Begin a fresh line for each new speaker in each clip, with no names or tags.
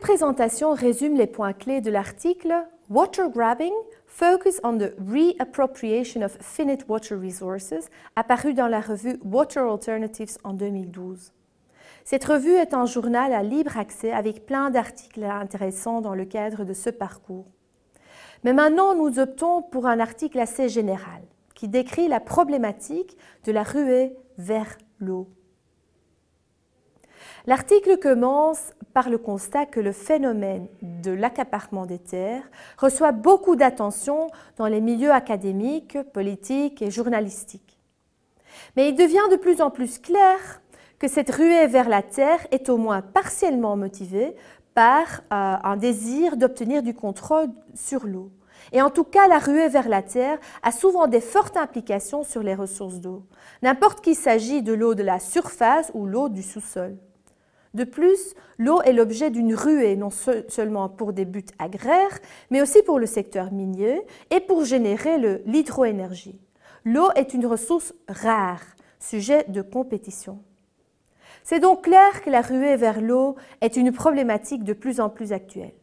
Cette présentation résume les points clés de l'article Water Grabbing Focus on the Reappropriation of Finite Water Resources, apparu dans la revue Water Alternatives en 2012. Cette revue est un journal à libre accès avec plein d'articles intéressants dans le cadre de ce parcours. Mais maintenant, nous optons pour un article assez général qui décrit la problématique de la ruée vers l'eau. L'article commence par le constat que le phénomène de l'accaparement des terres reçoit beaucoup d'attention dans les milieux académiques, politiques et journalistiques. Mais il devient de plus en plus clair que cette ruée vers la terre est au moins partiellement motivée par euh, un désir d'obtenir du contrôle sur l'eau. Et en tout cas, la ruée vers la terre a souvent des fortes implications sur les ressources d'eau, n'importe qu'il s'agit de l'eau de la surface ou l'eau du sous-sol. De plus, l'eau est l'objet d'une ruée, non seulement pour des buts agraires, mais aussi pour le secteur minier et pour générer l'hydroénergie. L'eau est une ressource rare, sujet de compétition. C'est donc clair que la ruée vers l'eau est une problématique de plus en plus actuelle.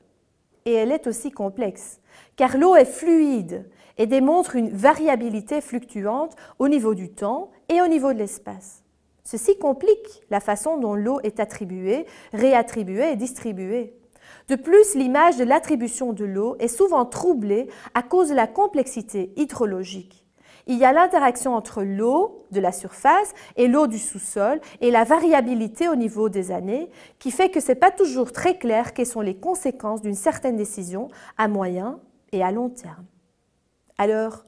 Et elle est aussi complexe, car l'eau est fluide et démontre une variabilité fluctuante au niveau du temps et au niveau de l'espace. Ceci complique la façon dont l'eau est attribuée, réattribuée et distribuée. De plus, l'image de l'attribution de l'eau est souvent troublée à cause de la complexité hydrologique. Il y a l'interaction entre l'eau de la surface et l'eau du sous-sol et la variabilité au niveau des années qui fait que ce n'est pas toujours très clair quelles sont les conséquences d'une certaine décision à moyen et à long terme. Alors,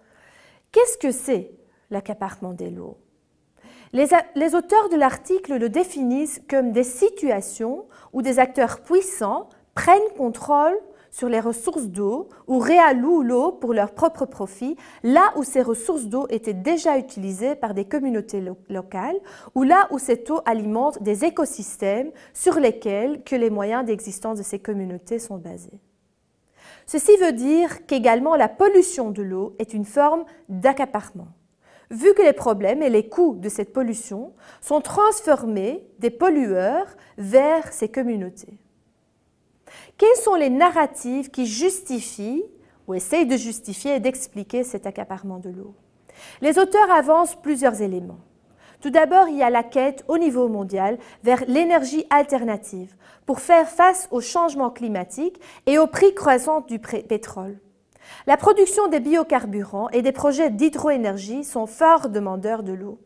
qu'est-ce que c'est l'accaparement des lots les, auteurs de l'article le définissent comme des situations où des acteurs puissants prennent contrôle sur les ressources d'eau ou réallouent l'eau pour leur propre profit, là où ces ressources d'eau étaient déjà utilisées par des communautés locales ou là où cette eau alimente des écosystèmes sur lesquels que les moyens d'existence de ces communautés sont basés. Ceci veut dire qu'également la pollution de l'eau est une forme d'accaparement vu que les problèmes et les coûts de cette pollution sont transformés des pollueurs vers ces communautés. Quelles sont les narratives qui justifient ou essayent de justifier et d'expliquer cet accaparement de l'eau Les auteurs avancent plusieurs éléments. Tout d'abord, il y a la quête au niveau mondial vers l'énergie alternative pour faire face aux changement climatique et aux prix croissants du pétrole. La production des biocarburants et des projets d'hydroénergie sont forts demandeurs de l'eau.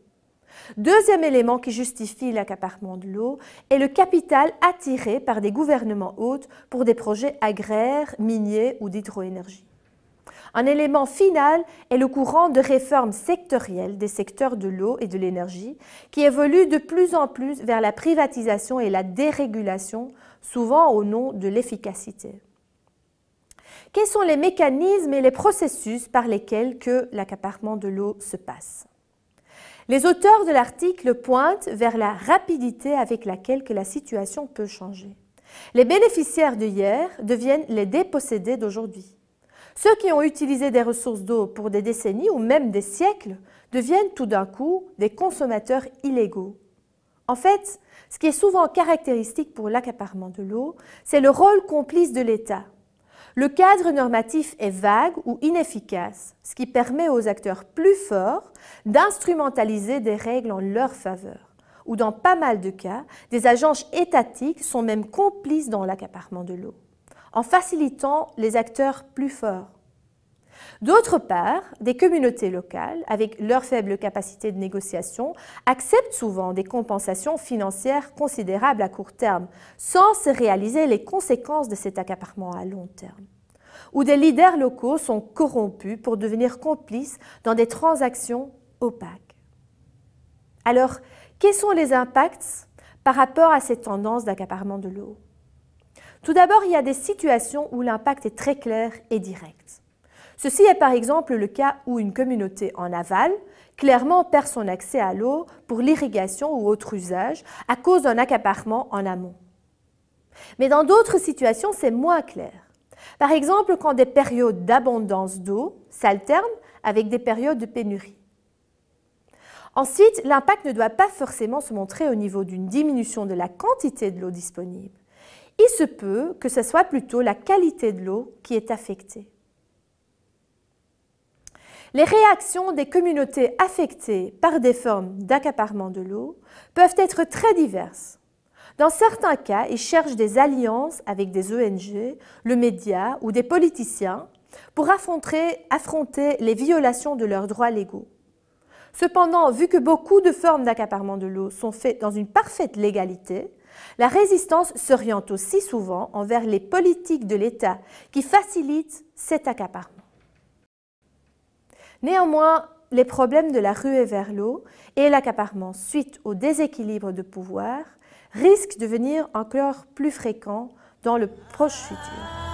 Deuxième élément qui justifie l'accaparement de l'eau est le capital attiré par des gouvernements hôtes pour des projets agraires, miniers ou d'hydroénergie. Un élément final est le courant de réformes sectorielles des secteurs de l'eau et de l'énergie qui évolue de plus en plus vers la privatisation et la dérégulation, souvent au nom de l'efficacité. Quels sont les mécanismes et les processus par lesquels que l'accaparement de l'eau se passe Les auteurs de l'article pointent vers la rapidité avec laquelle la situation peut changer. Les bénéficiaires de hier deviennent les dépossédés d'aujourd'hui. Ceux qui ont utilisé des ressources d'eau pour des décennies ou même des siècles deviennent tout d'un coup des consommateurs illégaux. En fait, ce qui est souvent caractéristique pour l'accaparement de l'eau, c'est le rôle complice de l'État, le cadre normatif est vague ou inefficace, ce qui permet aux acteurs plus forts d'instrumentaliser des règles en leur faveur ou dans pas mal de cas, des agences étatiques sont même complices dans l'accaparement de l'eau, en facilitant les acteurs plus forts, D'autre part, des communautés locales, avec leur faible capacité de négociation, acceptent souvent des compensations financières considérables à court terme, sans se réaliser les conséquences de cet accaparement à long terme où des leaders locaux sont corrompus pour devenir complices dans des transactions opaques. Alors, quels sont les impacts par rapport à cette tendance d'accaparement de l'eau Tout d'abord, il y a des situations où l'impact est très clair et direct. Ceci est par exemple le cas où une communauté en aval clairement perd son accès à l'eau pour l'irrigation ou autre usage à cause d'un accaparement en amont. Mais dans d'autres situations, c'est moins clair. Par exemple, quand des périodes d'abondance d'eau s'alternent avec des périodes de pénurie. Ensuite, l'impact ne doit pas forcément se montrer au niveau d'une diminution de la quantité de l'eau disponible. Il se peut que ce soit plutôt la qualité de l'eau qui est affectée. Les réactions des communautés affectées par des formes d'accaparement de l'eau peuvent être très diverses. Dans certains cas, ils cherchent des alliances avec des ONG, le média ou des politiciens pour affronter, affronter les violations de leurs droits légaux. Cependant, vu que beaucoup de formes d'accaparement de l'eau sont faites dans une parfaite légalité, la résistance s'oriente aussi souvent envers les politiques de l'État qui facilitent cet accaparement. Néanmoins, les problèmes de la ruée vers l'eau et l'accaparement suite au déséquilibre de pouvoir risquent de devenir encore plus fréquents dans le proche futur.